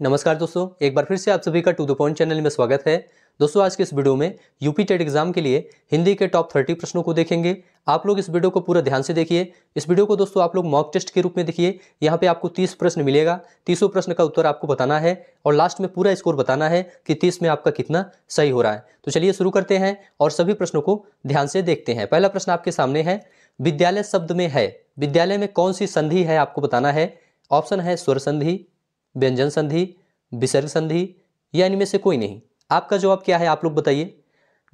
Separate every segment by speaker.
Speaker 1: नमस्कार दोस्तों एक बार फिर से आप सभी का टू द पॉइंट चैनल में स्वागत है दोस्तों आज के इस वीडियो में यूपी टेट एग्जाम के लिए हिंदी के टॉप थर्टी प्रश्नों को देखेंगे आप लोग इस वीडियो को पूरा ध्यान से देखिए इस वीडियो को दोस्तों आप लोग मॉक टेस्ट के रूप में देखिए यहाँ पे आपको तीस प्रश्न मिलेगा तीसों प्रश्न का उत्तर आपको बताना है और लास्ट में पूरा स्कोर बताना है कि तीस में आपका कितना सही हो रहा है तो चलिए शुरू करते हैं और सभी प्रश्नों को ध्यान से देखते हैं पहला प्रश्न आपके सामने है विद्यालय शब्द में है विद्यालय में कौन सी संधि है आपको बताना है ऑप्शन है स्वर संधि व्यंजन संधि विसर्ग संधि या इनमें से कोई नहीं आपका जवाब क्या है आप लोग बताइए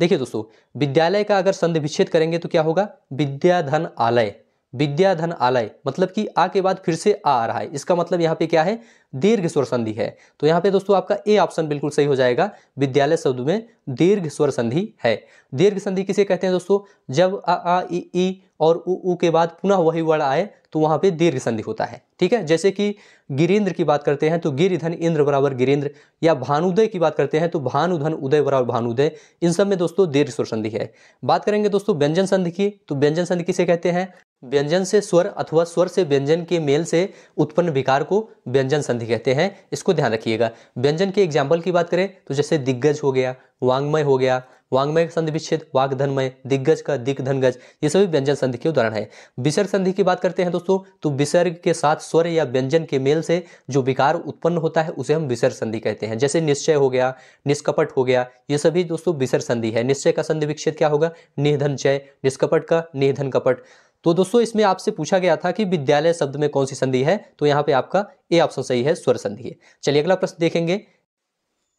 Speaker 1: देखिए दोस्तों विद्यालय का अगर संधि विच्छेद करेंगे तो क्या होगा विद्याधन आलय विद्याधन आलय मतलब कि आ के बाद फिर से आ आ रहा है इसका मतलब यहाँ पे क्या है दीर्घ स्वर संधि है तो यहाँ पे दोस्तों आपका ए ऑप्शन बिल्कुल सही हो जाएगा विद्यालय शब्द में दीर्घ स्वर संधि है दीर्घ संधि किसे कहते हैं दोस्तों जब आ आ ई ई और उ उ के बाद पुनः वही वर्ण आए तो वहाँ पे दीर्घ संधि होता है ठीक है जैसे कि गिरेंद्र की बात करते हैं तो गिरिधन इंद्र बराबर गिरेंद्र या भानुदय की बात करते हैं तो भानुधन उदय बराबर भानुदय इन सब में दोस्तों दीर्घ स्वर संधि है बात करेंगे दोस्तों व्यंजन संधि की तो व्यंजन संधि किसे कहते हैं व्यंजन से स्वर अथवा स्वर से व्यंजन के मेल से उत्पन्न विकार को व्यंजन संधि कहते हैं इसको ध्यान रखिएगा व्यंजन के एग्जाम्पल की बात करें तो जैसे दिग्गज हो गया वांग्मय हो गया वांग्मय संधि विच्छेद धनमय दिग्गज का दिग्धनगज ये सभी व्यंजन संधि के उदाहरण है विसर्ग संधि की बात करते हैं दोस्तों तो विसर्ग के साथ स्वर या व्यंजन के मेल से जो विकार उत्पन्न होता है उसे हम विसर्ग संधि कहते हैं जैसे निश्चय हो गया निष्कपट हो गया ये सभी दोस्तों विसर्ग संधि है निश्चय का संधि विच्छेद क्या होगा निधनचय निष्कपट का निधन कपट तो दोस्तों इसमें आपसे पूछा गया था कि विद्यालय शब्द में कौन सी संधि है तो यहाँ पे आपका ए ऑप्शन सही है स्वर संधि है चलिए अगला प्रश्न देखेंगे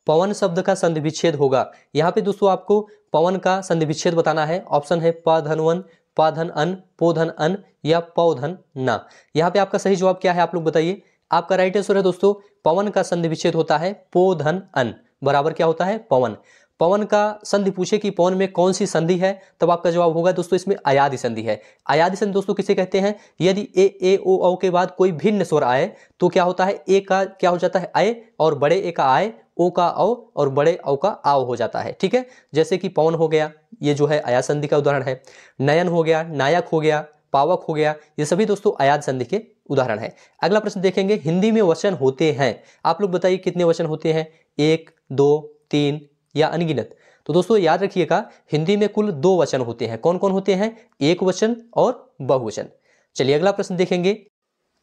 Speaker 1: पवन शब्द का संधि विच्छेद होगा यहाँ पे दोस्तों आपको पवन का संधि विच्छेद बताना है ऑप्शन है प धन वन प धन अन पो धन अन या पौधन ना यहाँ पे आपका सही जवाब क्या है आप लोग बताइए आपका राइट आंसर है दोस्तों पवन का संधि विच्छेद होता है पोधन अन बराबर क्या होता है पवन पवन का संधि पूछे कि पवन में कौन सी संधि है तब आपका जवाब होगा दोस्तों इसमें अयाधि संधि है अयाधि संधि दोस्तों किसे कहते हैं यदि ए ए ओ औ के बाद कोई भिन्न स्वर आए तो क्या होता है ए का क्या हो जाता है आए और बड़े ए का आय ओ का औ और बड़े औ का आओ हो जाता है ठीक है जैसे कि पवन हो गया ये जो है अयाद संधि का उदाहरण है नयन हो गया नायक हो गया पावक हो गया ये सभी दोस्तों अयाध संधि के उदाहरण है अगला प्रश्न देखेंगे हिंदी में वचन होते हैं आप लोग बताइए कितने वचन होते हैं एक दो तीन या अनगिनत तो दोस्तों याद रखिएगा हिंदी में कुल दो वचन होते हैं कौन कौन होते हैं एक वचन और बहुवचन चलिए अगला प्रश्न देखेंगे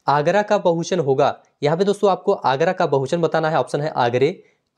Speaker 1: आगरा का बहुवचन होगा यहाँ पे दोस्तों आपको आगरा का बहुवचन बताना है ऑप्शन है आगरे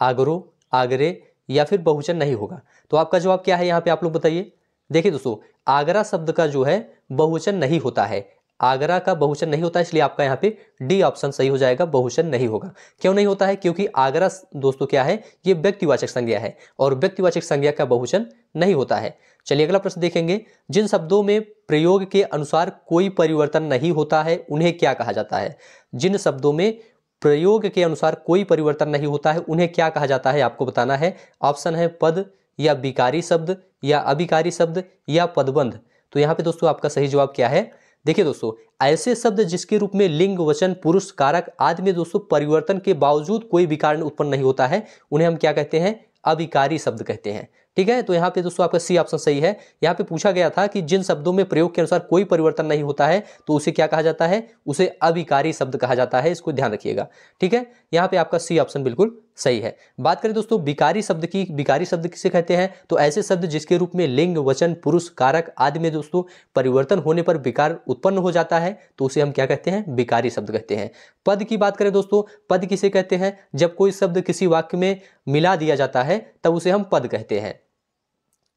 Speaker 1: आगरो आगरे या फिर बहुवचन नहीं होगा तो आपका जवाब क्या है यहाँ पे आप लोग बताइए देखिए दोस्तों आगरा शब्द का जो है बहुवचन नहीं होता है आगरा का बहुचन नहीं होता इसलिए आपका यहाँ पे डी ऑप्शन सही हो जाएगा बहुचन नहीं होगा क्यों नहीं होता है क्योंकि आगरा दोस्तों क्या है ये व्यक्तिवाचक संज्ञा है और व्यक्तिवाचक संज्ञा का बहुचन नहीं होता है चलिए अगला प्रश्न देखेंगे जिन शब्दों में प्रयोग के अनुसार कोई परिवर्तन नहीं होता है उन्हें क्या कहा जाता है जिन शब्दों में प्रयोग के अनुसार कोई परिवर्तन नहीं होता है उन्हें क्या कहा जाता है आपको बताना है ऑप्शन है पद या विकारी शब्द या अभिकारी शब्द या पदबंध तो यहाँ पे दोस्तों आपका सही जवाब क्या है देखिए दोस्तों ऐसे शब्द जिसके रूप में लिंग वचन पुरुष कारक आदि में दोस्तों परिवर्तन के बावजूद कोई भी कारण उत्पन्न नहीं होता है उन्हें हम क्या कहते हैं अविकारी शब्द कहते हैं ठीक है तो यहाँ पे दोस्तों आपका सी ऑप्शन सही है यहाँ पे पूछा गया था कि जिन शब्दों में प्रयोग के अनुसार कोई परिवर्तन नहीं होता है तो उसे क्या कहा जाता है उसे अविकारी शब्द कहा जाता है इसको ध्यान रखिएगा ठीक है यहाँ पे आपका सी ऑप्शन बिल्कुल सही है बात करें दोस्तों बिकारी शब्द की बिकारी शब्द किसे कहते हैं तो ऐसे शब्द जिसके रूप में लिंग वचन पुरुष कारक आदि में दोस्तों परिवर्तन होने पर विकार उत्पन्न हो जाता है तो उसे हम क्या कहते हैं बिकारी शब्द कहते हैं पद की बात करें दोस्तों पद किसे कहते हैं जब कोई शब्द किसी वाक्य में मिला दिया जाता है तब उसे हम पद कहते हैं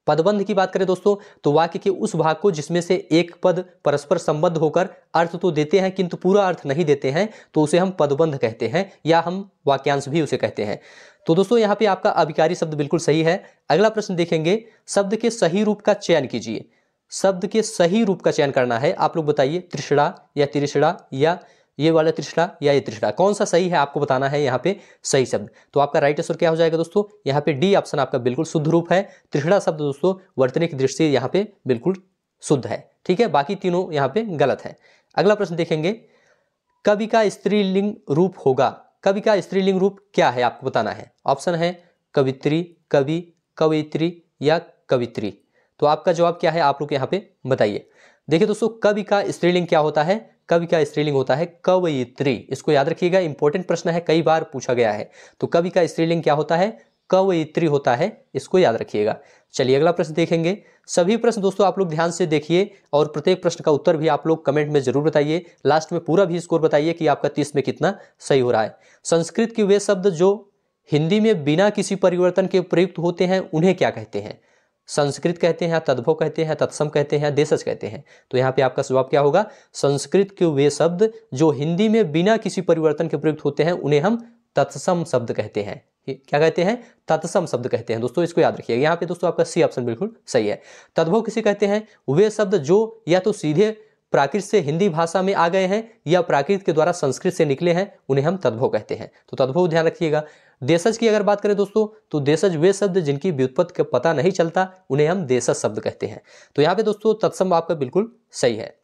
Speaker 1: पदबंध की बात करें दोस्तों तो वाक्य के उस भाग को जिसमें से एक पद परस्पर संबद्ध होकर अर्थ तो देते हैं किंतु पूरा अर्थ नहीं देते हैं तो उसे हम पदबंध कहते हैं या हम वाक्यांश भी उसे कहते हैं तो दोस्तों यहाँ पे आपका अभिकारी शब्द बिल्कुल सही है अगला प्रश्न देखेंगे शब्द के सही रूप का चयन कीजिए शब्द के सही रूप का चयन करना है आप लोग बताइए त्रिशड़ा या त्रिशड़ा या ये वाला त्रिशला या ये त्रिशला कौन सा सही है आपको बताना है यहाँ पे सही शब्द तो आपका राइट आंसर क्या हो जाएगा दोस्तों यहाँ पे डी ऑप्शन आपका बिल्कुल शुद्ध रूप है त्रिशला शब्द दोस्तों वर्तनी की दृष्टि यहाँ पे बिल्कुल शुद्ध है ठीक है बाकी तीनों यहाँ पे गलत है अगला प्रश्न देखेंगे कवि का स्त्रीलिंग रूप होगा कवि का स्त्रीलिंग रूप क्या है आपको बताना है ऑप्शन है कवित्री कवि कवित्री या कवित्री तो आपका जवाब क्या है आप लोग यहाँ पे बताइए देखिए दोस्तों कवि का स्त्रीलिंग क्या होता है कवि का स्त्रीलिंग होता है कवयित्री इसको याद रखिएगा इंपॉर्टेंट प्रश्न है कई बार पूछा गया है तो कवि का स्त्रीलिंग क्या होता है कवयित्री होता है इसको याद रखिएगा चलिए अगला प्रश्न देखेंगे सभी प्रश्न दोस्तों आप लोग ध्यान से देखिए और प्रत्येक प्रश्न का उत्तर भी आप लोग कमेंट में जरूर बताइए लास्ट में पूरा भी स्कोर बताइए कि आपका तीस में कितना सही हो रहा है संस्कृत के वे शब्द जो हिंदी में बिना किसी परिवर्तन के प्रयुक्त होते हैं उन्हें क्या कहते हैं संस्कृत कहते हैं तद्भव कहते हैं तत्सम कहते हैं देशज कहते हैं तो यहाँ पे आपका जवाब क्या होगा संस्कृत के वे शब्द जो हिंदी में बिना किसी परिवर्तन के प्रयुक्त होते हैं उन्हें हम तत्सम शब्द कहते हैं क्या कहते हैं तत्सम शब्द कहते हैं दोस्तों इसको याद रखिएगा यहाँ पे दोस्तों आपका सी ऑप्शन बिल्कुल सही है तद्भव किसे कहते हैं वे शब्द जो या तो सीधे प्राकृत से हिंदी भाषा में आ गए हैं या प्राकृत के द्वारा संस्कृत से निकले हैं उन्हें हम तद्भव कहते हैं तो तद्भव ध्यान रखिएगा देशज की अगर बात करें दोस्तों तो देशज वे शब्द जिनकी व्युत्पत्ति का पता नहीं चलता उन्हें हम देशज शब्द कहते हैं तो यहाँ पे दोस्तों तत्सम आपका बिल्कुल सही है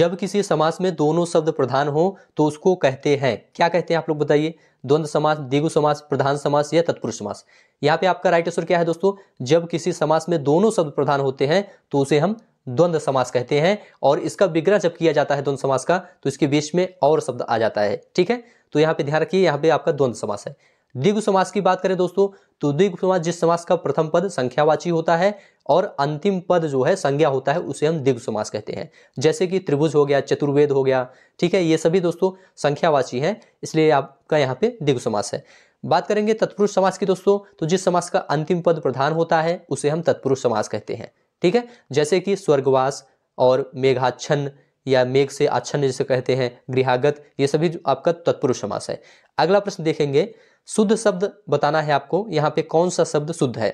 Speaker 1: जब किसी समास में दोनों शब्द प्रधान हो तो उसको कहते हैं क्या कहते हैं आप लोग बताइए द्वंद समास दिगु समास प्रधान समास या तत्पुरुष समास यहाँ पे आपका राइट आंसर क्या है दोस्तों जब किसी समास में दोनों शब्द प्रधान होते हैं तो उसे हम द्वंद समास कहते हैं और इसका विग्रह जब किया जाता है द्वंद समास का तो इसके बीच में और शब्द आ जाता है ठीक है तो यहाँ पे ध्यान रखिए यहाँ पे आपका द्वंद समास है दिग्व समास की बात करें दोस्तों तो दिग्व समास जिस समास का प्रथम पद संख्यावाची होता है और अंतिम पद जो है संज्ञा होता है उसे हम दिग्व समास कहते हैं जैसे कि त्रिभुज हो गया चतुर्वेद हो गया ठीक है ये सभी दोस्तों संख्यावाची हैं इसलिए आपका यहाँ पे दिग्व समास है बात करेंगे तत्पुरुष समास की दोस्तों तो जिस समास का अंतिम पद प्रधान होता है उसे हम तत्पुरुष समास कहते हैं ठीक है जैसे कि स्वर्गवास और मेघाच्छन्न या मेघ से आच्छन्न जिसे कहते हैं गृहागत ये सभी आपका तत्पुरुष समास है अगला प्रश्न देखेंगे शुद्ध शब्द बताना है आपको यहाँ पे कौन सा शब्द शुद्ध है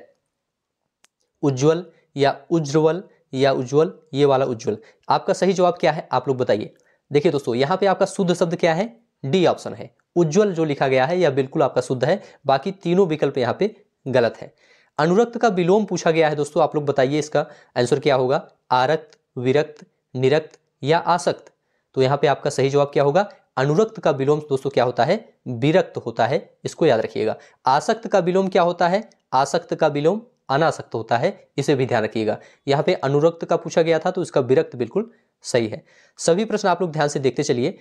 Speaker 1: उज्ज्वल या उज्ज्वल या उज्ज्वल ये वाला उज्ज्वल आपका सही जवाब क्या है आप लोग बताइए देखिए दोस्तों यहाँ पे आपका शुद्ध शब्द क्या है डी ऑप्शन है उज्ज्वल जो लिखा गया है यह बिल्कुल आपका शुद्ध है बाकी तीनों विकल्प यहाँ पे गलत है अनुरक्त का विलोम पूछा गया है दोस्तों आप लोग बताइए इसका आंसर क्या होगा आरक्त विरक्त निरक्त या आसक्त तो यहाँ पे आपका सही जवाब क्या होगा अनुरक्त का विलोम दोस्तों क्या होता है विरक्त होता है इसको याद रखिएगा आसक्त का विलोम क्या होता है आसक्त का विलोम अनासक्त होता है इसे भी ध्यान रखिएगा यहाँ पे अनुरक्त का पूछा गया था तो इसका विरक्त बिल्कुल सही है सभी प्रश्न आप लोग ध्यान से देखते चलिए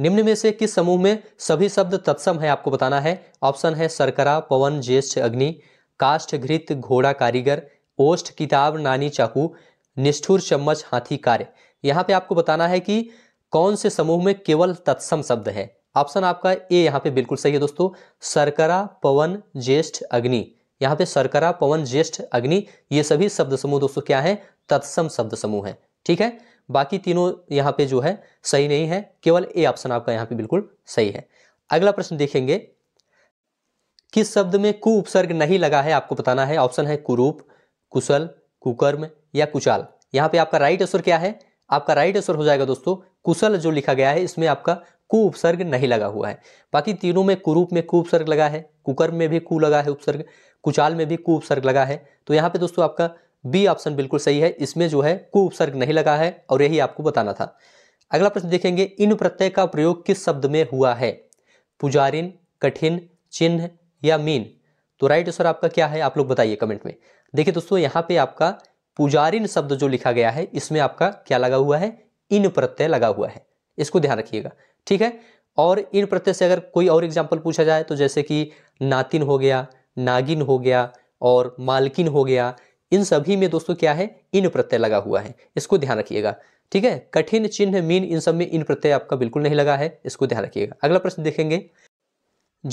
Speaker 1: निम्न में से किस समूह में सभी शब्द तत्सम है आपको बताना है ऑप्शन है सरकरा पवन ज्येष्ठ अग्नि काष्ठ घृत घोड़ा कारीगर ओष्ठ किताब नानी चाकू निष्ठुर चम्मच हाथी कार्य यहाँ पे आपको बताना है कि कौन से समूह में केवल तत्सम शब्द है ऑप्शन आपका ए यहाँ पे बिल्कुल सही है दोस्तों सरकरा पवन ज्येष्ठ अग्नि यहाँ पे सरकरा पवन ज्येष्ठ अग्नि ये सभी शब्द समूह दोस्तों क्या है तत्सम शब्द समूह है ठीक है बाकी तीनों यहाँ पे जो है सही नहीं है केवल ए ऑप्शन आपका यहाँ पे बिल्कुल सही है अगला प्रश्न देखेंगे किस शब्द में कु उपसर्ग नहीं लगा है आपको बताना है ऑप्शन है कुरूप कुशल कुकर्म या कुचाल यहाँ पे आपका राइट आंसर क्या है आपका राइट आंसर हो जाएगा दोस्तों कुशल जो लिखा गया है इसमें आपका कु उपसर्ग नहीं लगा हुआ है बाकी तीनों में कुरूप में कु उपसर्ग लगा है कुकर में भी कु लगा है उपसर्ग कुचाल में भी कु उपसर्ग लगा है तो यहाँ पे दोस्तों आपका बी ऑप्शन बिल्कुल सही है इसमें जो है कु उपसर्ग नहीं लगा है और यही आपको बताना था अगला प्रश्न देखेंगे इन प्रत्यय का प्रयोग किस शब्द में हुआ है पुजारिन कठिन चिन्ह या मीन तो राइट आंसर आपका क्या है आप लोग बताइए कमेंट में देखिए दोस्तों यहाँ पे आपका पुजारिन शब्द जो लिखा गया है इसमें आपका क्या लगा हुआ है इन प्रत्यय लगा हुआ है इसको ध्यान रखिएगा ठीक है और इन प्रत्यय से अगर कोई और एग्जाम्पल पूछा जाए तो जैसे कि नातिन हो गया नागिन हो गया और मालकिन हो गया इन सभी में दोस्तों क्या है इन प्रत्यय लगा हुआ है इसको ध्यान रखिएगा ठीक है कठिन चिन्ह मीन इन सब में इन प्रत्यय आपका बिल्कुल नहीं लगा है इसको ध्यान रखिएगा अगला प्रश्न देखेंगे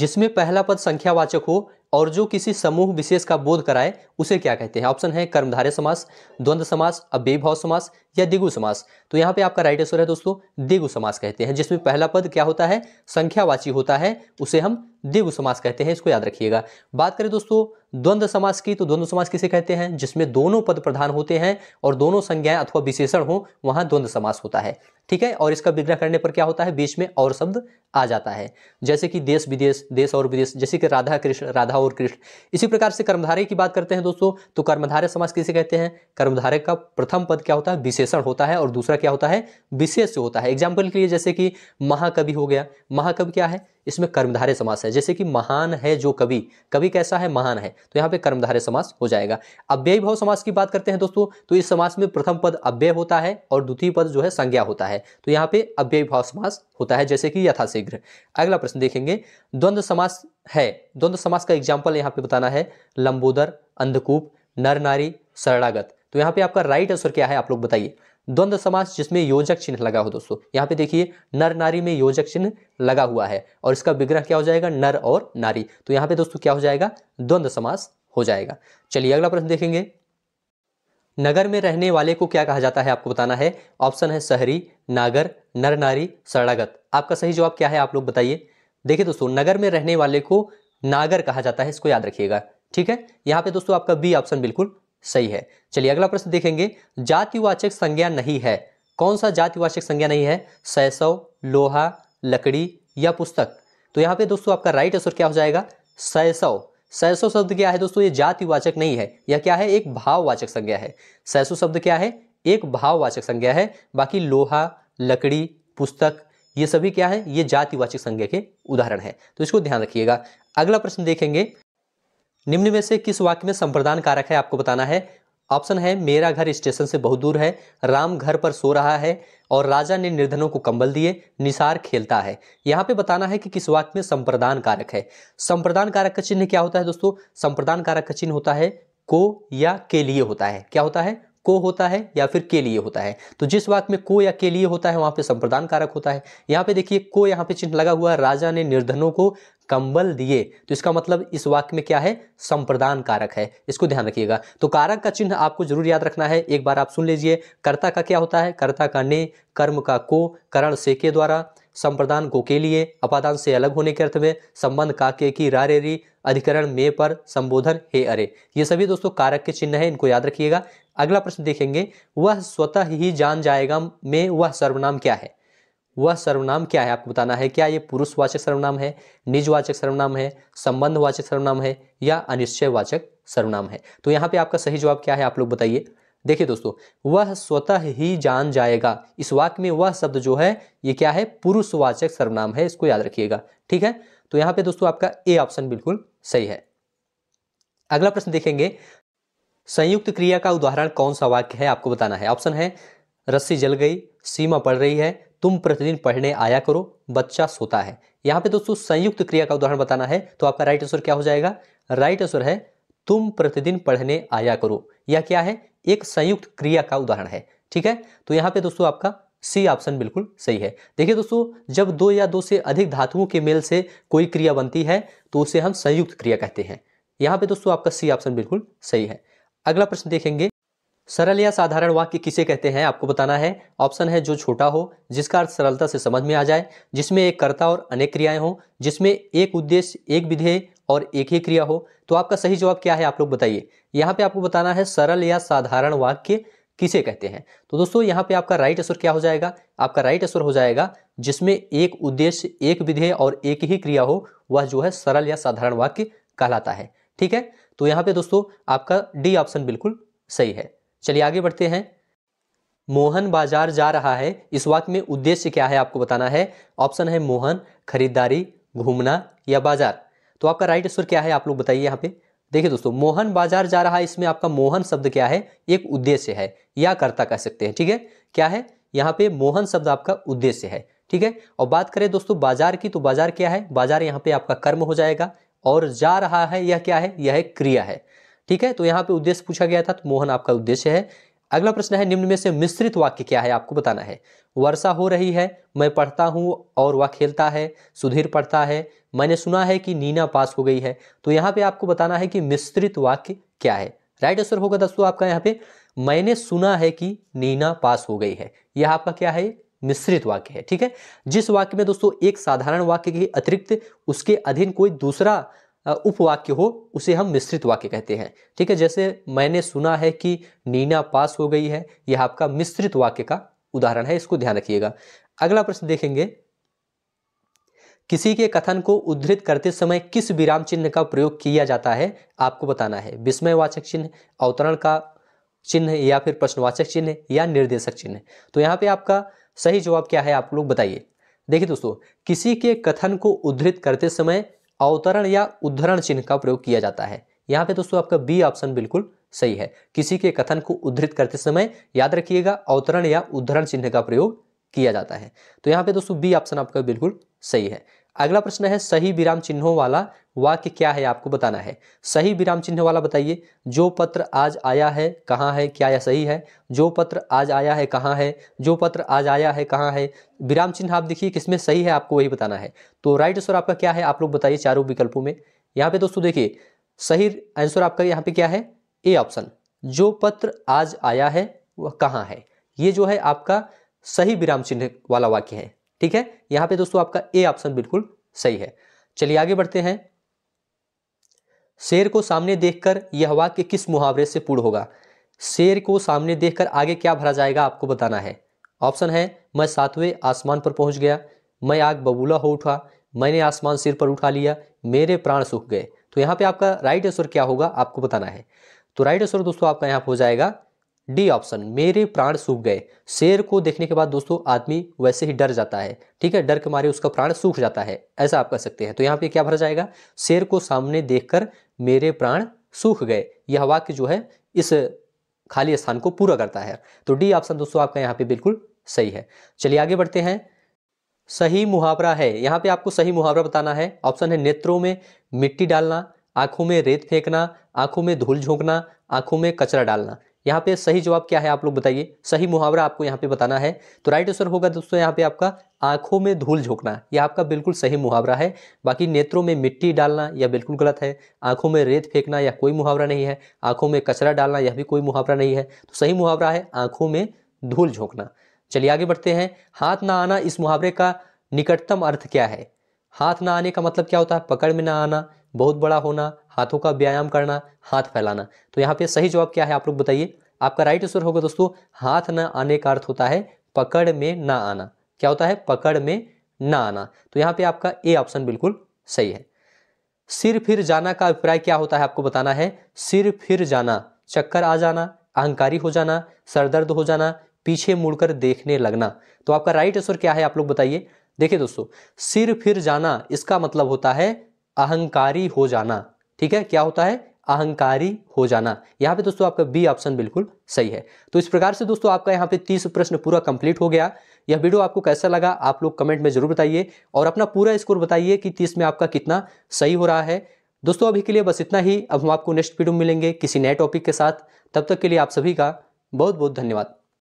Speaker 1: जिसमें पहला पद संख्यावाचक हो और जो किसी समूह विशेष का बोध कराए उसे क्या कहते हैं ऑप्शन है कर्मधारय समास द्वंद्व समास अव्यभाव समास या दिगु समास तो यहाँ पे आपका राइट आंसर है दोस्तों दिगु समास कहते हैं जिसमें पहला पद क्या होता है संख्यावाची होता है उसे हम दिगु समास कहते हैं इसको याद रखिएगा बात करें दोस्तों द्वंद्व समास की तो द्वंद्व समास किसे कहते हैं जिसमें दोनों पद प्रधान होते हैं और दोनों संज्ञाएं अथवा विशेषण हो वहाँ द्वंद्व समास होता है ठीक है और इसका विग्रह करने पर क्या होता है बीच में और शब्द आ जाता है जैसे कि देश विदेश देश और विदेश जैसे कि राधा कृष्ण राधा और कृष्ण इसी प्रकार से कर्मधारय की बात करते हैं दोस्तों तो कर्मधारय समाज किसे कहते हैं कर्मधारय का प्रथम पद क्या होता है विशेषण होता है और दूसरा क्या होता है विशेष होता है एग्जाम्पल के लिए जैसे कि महाकवि हो गया महाकवि क्या है इसमें कर्मधारे समास है जैसे कि महान है जो कवि कवि कैसा है महान है तो यहाँ पे कर्मधारे समास हो जाएगा अव्यय भाव समास की बात करते हैं दोस्तों तो इस समास में प्रथम पद अव्यय होता है और द्वितीय पद जो है संज्ञा होता है तो यहाँ पे अव्यय भाव समास होता है जैसे कि यथाशीघ्र अगला प्रश्न देखेंगे द्वंद्व समास है द्वंद्व समास का एग्जाम्पल यहाँ पे बताना है लंबोदर अंधकूप नर नारी शरणागत तो यहाँ पे आपका राइट आंसर क्या है आप लोग बताइए द्वंद्व समास जिसमें योजक चिन्ह लगा हो दोस्तों यहाँ पे देखिए नर नारी में योजक चिन्ह लगा हुआ है और इसका विग्रह क्या हो जाएगा नर और नारी तो यहाँ पे दोस्तों क्या हो जाएगा द्वंद्व समास हो जाएगा चलिए अगला प्रश्न देखेंगे नगर में रहने वाले को क्या कहा जाता है आपको बताना है ऑप्शन है शहरी नागर नर नारी शरणागत आपका सही जवाब क्या है आप लोग बताइए देखिए दोस्तों नगर में रहने वाले को नागर कहा जाता है इसको याद रखिएगा ठीक है यहाँ पे दोस्तों आपका बी ऑप्शन बिल्कुल सही है चलिए अगला प्रश्न देखेंगे जातिवाचक संज्ञा नहीं है कौन सा जातिवाचक संज्ञा नहीं है सैसव लोहा लकड़ी या पुस्तक तो यहाँ पे दोस्तों आपका राइट आंसर क्या हो जाएगा सैसव सैसो शब्द क्या है दोस्तों ये जातिवाचक नहीं है यह क्या है एक भाववाचक संज्ञा है सैसो शब्द क्या है एक भाववाचक संज्ञा है बाकी लोहा लकड़ी पुस्तक ये सभी क्या है ये जातिवाचक संज्ञा के उदाहरण है तो इसको ध्यान रखिएगा अगला प्रश्न देखेंगे निम्न में से किस वाक्य में संप्रदान कारक है आपको बताना है ऑप्शन है मेरा घर स्टेशन से बहुत दूर है राम घर पर सो रहा है और राजा ने निर्धनों को कंबल दिए निसार खेलता है यहाँ पे बताना है कि किस वाक्य में संप्रदान कारक है संप्रदान कारक का चिन्ह क्या होता है दोस्तों संप्रदान कारक का चिन्ह होता है को या के लिए होता है क्या होता है को होता है या फिर के लिए होता है तो जिस वाक्य में को या के लिए होता है वहां पे संप्रदान कारक होता है यहाँ पे देखिए को यहाँ पे चिन्ह लगा हुआ राजा ने निर्धनों को कंबल दिए तो इसका मतलब इस वाक्य में क्या है संप्रदान कारक है इसको ध्यान रखिएगा तो कारक का चिन्ह आपको जरूर याद रखना है एक बार आप सुन लीजिए कर्ता का क्या होता है कर्ता का ने कर्म का को करण से के द्वारा संप्रदान को के लिए अपादान से अलग होने के अर्थ में संबंध काके की रारे री अधिकरण में पर संबोधन हे अरे ये सभी दोस्तों कारक के चिन्ह हैं इनको याद रखिएगा अगला प्रश्न देखेंगे वह स्वतः ही जान जाएगा में वह सर्वनाम क्या है वह सर्वनाम क्या है आपको बताना है क्या ये पुरुषवाचक सर्वनाम है निजवाचक सर्वनाम है संबंधवाचक सर्वनाम है या अनिश्चयवाचक सर्वनाम है तो यहाँ पे आपका सही जवाब क्या है आप लोग बताइए देखिए दोस्तों वह स्वतः ही जान जाएगा इस वाक्य में वह शब्द जो है ये क्या है पुरुषवाचक सर्वनाम है इसको याद रखिएगा ठीक है तो यहाँ पे दोस्तों आपका ए ऑप्शन बिल्कुल सही है अगला प्रश्न देखेंगे संयुक्त क्रिया का उदाहरण कौन सा वाक्य है आपको बताना है ऑप्शन है रस्सी जल गई सीमा पड़ रही है तुम प्रतिदिन पढ़ने आया करो बच्चा सोता है यहां पे दोस्तों संयुक्त क्रिया का उदाहरण बताना है तो आपका राइट आंसर क्या हो जाएगा राइट आंसर है तुम प्रतिदिन पढ़ने आया करो यह क्या है एक संयुक्त क्रिया का उदाहरण है ठीक है तो यहां पे दोस्तों आपका सी ऑप्शन बिल्कुल सही है देखिए दोस्तों जब दो या दो से अधिक धातुओं के मेल से कोई क्रिया बनती है तो उसे हम संयुक्त क्रिया कहते हैं यहां पे दोस्तों आपका सी ऑप्शन बिल्कुल सही है अगला प्रश्न देखेंगे सरल या साधारण वाक्य किसे कहते हैं आपको बताना है ऑप्शन है जो छोटा हो जिसका अर्थ सरलता से समझ में आ जाए जिसमें एक कर्ता और अनेक क्रियाएं हो जिसमें एक उद्देश्य एक विधेय और एक ही क्रिया हो तो आपका सही जवाब क्या है आप लोग बताइए यहाँ पे आपको बताना है सरल या साधारण वाक्य किसे कहते हैं तो दोस्तों यहाँ पे आपका राइट आंसर क्या हो जाएगा आपका राइट आंसर हो जाएगा जिसमें एक उद्देश्य एक विधेय और एक ही क्रिया हो वह जो है सरल या साधारण वाक्य कहलाता है ठीक है तो यहाँ पे दोस्तों आपका डी ऑप्शन बिल्कुल सही है चलिए आगे बढ़ते हैं मोहन बाजार जा रहा है इस वाक्य में उद्देश्य क्या है आपको बताना है ऑप्शन है मोहन खरीदारी घूमना या बाजार तो आपका राइट आंसर क्या है आप लोग बताइए यहाँ पे देखिए दोस्तों मोहन बाजार जा रहा है इसमें आपका मोहन शब्द क्या है एक उद्देश्य है या कर्ता कह सकते हैं ठीक है क्या है यहाँ पे मोहन शब्द आपका उद्देश्य है ठीक है और बात करें दोस्तों बाजार की तो बाजार क्या है बाजार यहाँ पे आपका कर्म हो जाएगा और जा रहा है यह क्या है यह क्रिया है ठीक है तो यहाँ पे उद्देश्य पूछा गया था तो मोहन आपका उद्देश्य है अगला प्रश्न है निम्न में से मिश्रित वाक्य क्या है आपको बताना है वर्षा हो रही है मैं पढ़ता हूँ और वह खेलता है सुधीर पढ़ता है मैंने सुना है कि नीना पास हो गई है तो यहाँ पे आपको बताना है कि मिश्रित वाक्य क्या है राइट आंसर होगा दोस्तों आपका यहाँ पे मैंने सुना है कि नीना पास हो गई है यह आपका क्या है मिश्रित वाक्य है ठीक है जिस वाक्य में दोस्तों एक साधारण वाक्य के अतिरिक्त उसके अधीन कोई दूसरा उपवाक्य हो उसे हम मिश्रित वाक्य कहते हैं ठीक है जैसे मैंने सुना है कि नीना पास हो गई है यह आपका मिश्रित वाक्य का उदाहरण है इसको ध्यान रखिएगा अगला प्रश्न देखेंगे किसी के कथन को उद्धृत करते समय किस विराम चिन्ह का प्रयोग किया जाता है आपको बताना है विस्मयवाचक चिन्ह अवतरण का चिन्ह या फिर प्रश्नवाचक चिन्ह या निर्देशक चिन्ह तो यहाँ पे आपका सही जवाब क्या है आप लोग बताइए देखिए दोस्तों किसी के कथन को उद्धृत करते समय अवतरण या उद्धरण चिन्ह का प्रयोग किया जाता है यहाँ पे दोस्तों आपका बी ऑप्शन बिल्कुल सही है किसी के कथन को उद्धृत करते समय याद रखिएगा अवतरण या उद्धरण चिन्ह का प्रयोग किया जाता है तो यहाँ पे दोस्तों बी ऑप्शन आपका बिल्कुल सही है अगला प्रश्न है सही विराम चिन्हों वाला वाक्य क्या है आपको बताना है सही विराम चिन्ह वाला बताइए जो पत्र आज आया है कहाँ है क्या यह सही है जो पत्र आज आया है कहाँ है जो पत्र आज आया है कहाँ है विराम चिन्ह आप देखिए किसमें सही है आपको वही बताना है तो राइट आंसर आपका क्या है आप लोग बताइए चारों विकल्पों में यहाँ पे दोस्तों देखिए सही आंसर आपका यहाँ पे क्या है ए ऑप्शन जो पत्र आज आया है वह कहाँ है ये जो है आपका सही विराम चिन्ह वाला वाक्य है ठीक है यहां पे दोस्तों आपका ए ऑप्शन बिल्कुल सही है चलिए आगे बढ़ते हैं शेर को सामने देखकर यह वाक्य किस मुहावरे से पूर्ण होगा शेर को सामने देखकर आगे क्या भरा जाएगा आपको बताना है ऑप्शन है मैं सातवें आसमान पर पहुंच गया मैं आग बबूला हो उठा मैंने आसमान सिर पर उठा लिया मेरे प्राण सूख गए तो यहाँ पे आपका राइट आंसर क्या होगा आपको बताना है तो राइट आंसर दोस्तों आपका यहाँ हो जाएगा डी ऑप्शन मेरे प्राण सूख गए शेर को देखने के बाद दोस्तों आदमी वैसे ही डर जाता है ठीक है डर के मारे उसका प्राण सूख जाता है ऐसा आप कह सकते हैं तो यहाँ पे क्या भरा जाएगा शेर को सामने देखकर मेरे प्राण सूख गए यह वाक्य जो है इस खाली स्थान को पूरा करता है तो डी ऑप्शन दोस्तों आपका यहाँ पे बिल्कुल सही है चलिए आगे बढ़ते हैं सही मुहावरा है यहाँ पे आपको सही मुहावरा बताना है ऑप्शन है नेत्रों में मिट्टी डालना आंखों में रेत फेंकना आंखों में धूल झोंकना आंखों में कचरा डालना यहाँ पे सही जवाब क्या है आप लोग बताइए सही मुहावरा आपको यहाँ पे बताना है तो राइट आंसर होगा दोस्तों यहाँ पे आपका आंखों में धूल झोंकना ये आपका बिल्कुल सही मुहावरा है बाकी नेत्रों में मिट्टी डालना यह बिल्कुल गलत है आंखों में रेत फेंकना यह कोई मुहावरा नहीं है आंखों में कचरा डालना यह भी कोई मुहावरा नहीं है तो सही मुहावरा है आंखों में धूल झोंकना चलिए आगे बढ़ते हैं हाथ ना आना इस मुहावरे का निकटतम अर्थ क्या है हाथ ना आने का मतलब क्या होता है पकड़ में ना आना बहुत बड़ा होना हाथों का व्यायाम करना हाथ फैलाना तो यहाँ पे सही जवाब क्या है आप लोग बताइए आपका राइट आंसर होगा दोस्तों हाथ ना आने का अर्थ होता है पकड़ में ना आना क्या होता है पकड़ में ना आना तो यहाँ पे आपका ए ऑप्शन बिल्कुल सही है सिर फिर जाना का अभिप्राय क्या होता है आपको बताना है सिर फिर जाना चक्कर आ जाना अहंकारी हो जाना सरदर्द हो जाना पीछे मुड़कर देखने लगना तो आपका राइट आंसर क्या है आप लोग बताइए देखिए दोस्तों सिर फिर जाना इसका मतलब होता है अहंकारी हो जाना ठीक है क्या होता है अहंकारी हो जाना यहाँ पे दोस्तों आपका बी ऑप्शन बिल्कुल सही है तो इस प्रकार से दोस्तों आपका यहाँ पे तीस प्रश्न पूरा कंप्लीट हो गया यह वीडियो आपको कैसा लगा आप लोग कमेंट में जरूर बताइए और अपना पूरा स्कोर बताइए कि तीस में आपका कितना सही हो रहा है दोस्तों अभी के लिए बस इतना ही अब हम आपको नेक्स्ट वीडियो मिलेंगे किसी नए टॉपिक के साथ तब तक के लिए आप सभी का बहुत बहुत धन्यवाद